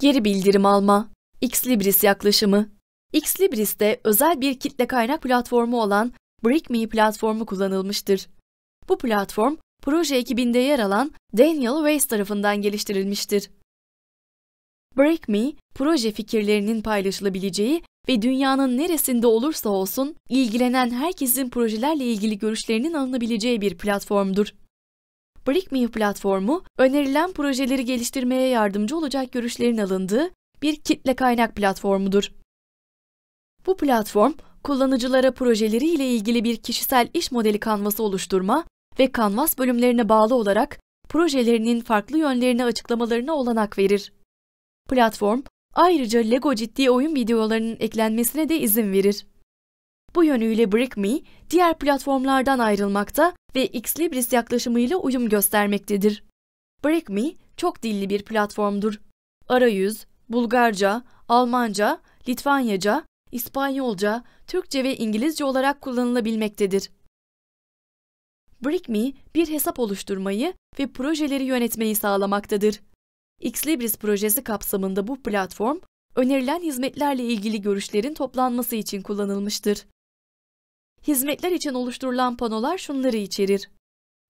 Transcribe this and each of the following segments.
Geri bildirim alma, Xlibris yaklaşımı. Xlibris'te özel bir kitle kaynak platformu olan BreakMe platformu kullanılmıştır. Bu platform, proje ekibinde yer alan Daniel Weiss tarafından geliştirilmiştir. BreakMe, proje fikirlerinin paylaşılabileceği ve dünyanın neresinde olursa olsun ilgilenen herkesin projelerle ilgili görüşlerinin alınabileceği bir platformdur. BrickMe platformu önerilen projeleri geliştirmeye yardımcı olacak görüşlerin alındığı bir kitle kaynak platformudur. Bu platform, kullanıcılara projeleri ile ilgili bir kişisel iş modeli kanvası oluşturma ve kanvas bölümlerine bağlı olarak projelerinin farklı yönlerini açıklamalarına olanak verir. Platform, ayrıca Lego ciddi oyun videolarının eklenmesine de izin verir. Bu yönüyle BrickMe, diğer platformlardan ayrılmakta ve Xlibris yaklaşımıyla uyum göstermektedir. BrickMe, çok dilli bir platformdur. Arayüz, Bulgarca, Almanca, Litvanyaca, İspanyolca, Türkçe ve İngilizce olarak kullanılabilmektedir. BrickMe, bir hesap oluşturmayı ve projeleri yönetmeyi sağlamaktadır. Xlibris projesi kapsamında bu platform, önerilen hizmetlerle ilgili görüşlerin toplanması için kullanılmıştır. Hizmetler için oluşturulan panolar şunları içerir.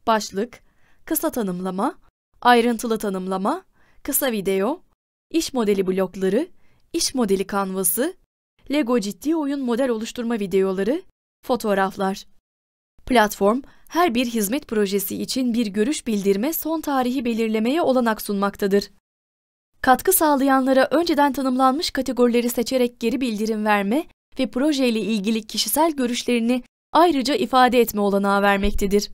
Başlık, kısa tanımlama, ayrıntılı tanımlama, kısa video, iş modeli blokları, iş modeli kanvası, Lego ciddi oyun model oluşturma videoları, fotoğraflar. Platform, her bir hizmet projesi için bir görüş bildirme son tarihi belirlemeye olanak sunmaktadır. Katkı sağlayanlara önceden tanımlanmış kategorileri seçerek geri bildirim verme ve projeyle ilgili kişisel görüşlerini ayrıca ifade etme olanağı vermektedir.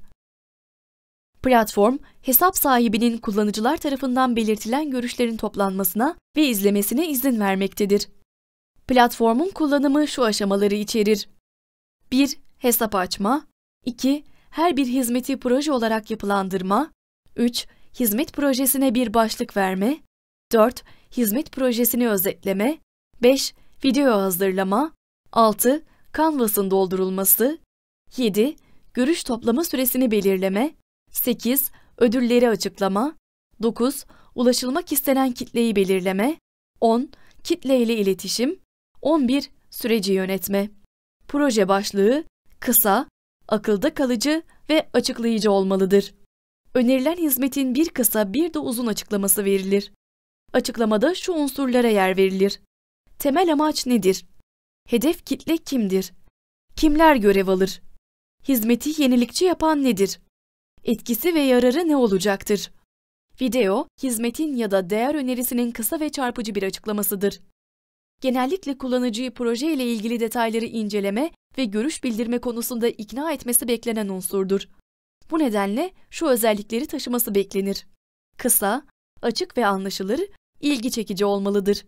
Platform, hesap sahibinin kullanıcılar tarafından belirtilen görüşlerin toplanmasına ve izlemesine izin vermektedir. Platformun kullanımı şu aşamaları içerir. 1. Hesap açma 2. Her bir hizmeti proje olarak yapılandırma 3. Hizmet projesine bir başlık verme 4. Hizmet projesini özetleme 5. Video hazırlama 6. Canvas'ın doldurulması. 7. Görüş toplama süresini belirleme. 8. Ödülleri açıklama. 9. Ulaşılmak istenen kitleyi belirleme. 10. Kitle ile iletişim. 11. Süreci yönetme. Proje başlığı kısa, akılda kalıcı ve açıklayıcı olmalıdır. Önerilen hizmetin bir kısa bir de uzun açıklaması verilir. Açıklamada şu unsurlara yer verilir. Temel amaç nedir? Hedef kitle kimdir? Kimler görev alır? Hizmeti yenilikçi yapan nedir? Etkisi ve yararı ne olacaktır? Video, hizmetin ya da değer önerisinin kısa ve çarpıcı bir açıklamasıdır. Genellikle kullanıcıyı proje ile ilgili detayları inceleme ve görüş bildirme konusunda ikna etmesi beklenen unsurdur. Bu nedenle şu özellikleri taşıması beklenir. Kısa, açık ve anlaşılır, ilgi çekici olmalıdır.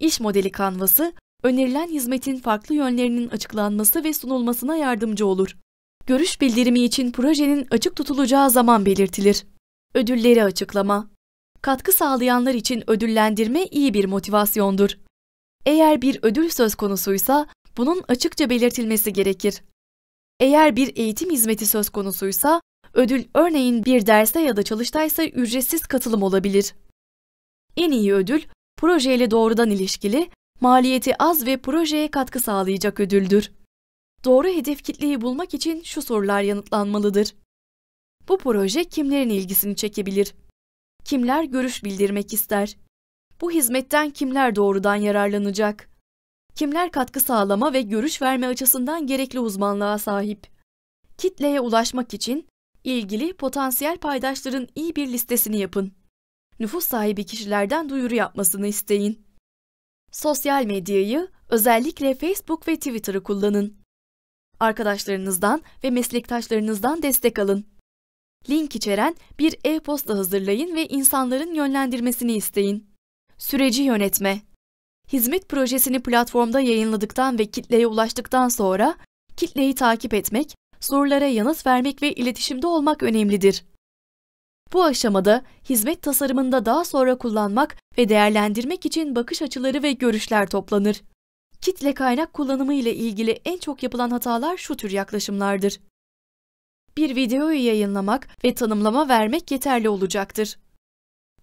İş modeli kanvası, önerilen hizmetin farklı yönlerinin açıklanması ve sunulmasına yardımcı olur. Görüş bildirimi için projenin açık tutulacağı zaman belirtilir. Ödülleri açıklama Katkı sağlayanlar için ödüllendirme iyi bir motivasyondur. Eğer bir ödül söz konusuysa bunun açıkça belirtilmesi gerekir. Eğer bir eğitim hizmeti söz konusuysa ödül örneğin bir derse ya da çalıştaysa ücretsiz katılım olabilir. En iyi ödül projeyle doğrudan ilişkili maliyeti az ve projeye katkı sağlayacak ödüldür. Doğru hedef kitleyi bulmak için şu sorular yanıtlanmalıdır. Bu proje kimlerin ilgisini çekebilir? Kimler görüş bildirmek ister? Bu hizmetten kimler doğrudan yararlanacak? Kimler katkı sağlama ve görüş verme açısından gerekli uzmanlığa sahip? Kitleye ulaşmak için ilgili potansiyel paydaşların iyi bir listesini yapın. Nüfus sahibi kişilerden duyuru yapmasını isteyin. Sosyal medyayı, özellikle Facebook ve Twitter'ı kullanın. Arkadaşlarınızdan ve meslektaşlarınızdan destek alın. Link içeren bir e-posta hazırlayın ve insanların yönlendirmesini isteyin. Süreci yönetme Hizmet projesini platformda yayınladıktan ve kitleye ulaştıktan sonra kitleyi takip etmek, sorulara yanıt vermek ve iletişimde olmak önemlidir. Bu aşamada hizmet tasarımında daha sonra kullanmak ve değerlendirmek için bakış açıları ve görüşler toplanır. Kitle kaynak kullanımı ile ilgili en çok yapılan hatalar şu tür yaklaşımlardır. Bir videoyu yayınlamak ve tanımlama vermek yeterli olacaktır.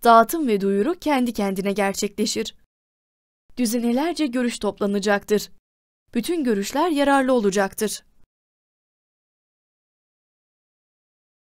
Dağıtım ve duyuru kendi kendine gerçekleşir. Düzinelerce görüş toplanacaktır. Bütün görüşler yararlı olacaktır.